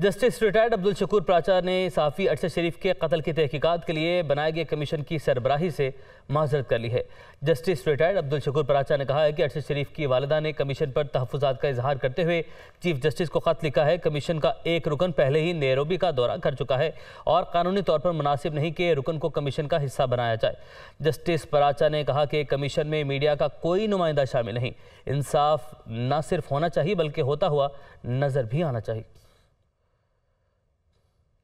justice retired Abdul Shakoor Paracha ने साफ़ी अरशद शरीफ के कत्ल की तहकीकात के लिए बनाए गए कमीशन की सरबराही से माजरत कर ली है जस्टिस रिटायर्ड अब्दुल शकूर प्राचा ने कहा है कि अरशद शरीफ की वालदा ने कमीशन पर तहफात का इजहार करते हुए चीफ जस्टिस को ख़त लिखा है कमीशन का एक रुकन पहले ही नैरोबी का दौरा कर चुका है और कानूनी तौर पर मुनासिब नहीं कि रुकन को कमीशन का हिस्सा बनाया जाए जस्टिस प्राचा ने कहा कि कमीशन में मीडिया का कोई नुमाइंदा शामिल नहीं इंसाफ न सिर्फ होना चाहिए बल्कि होता हुआ नज़र भी आना चाहिए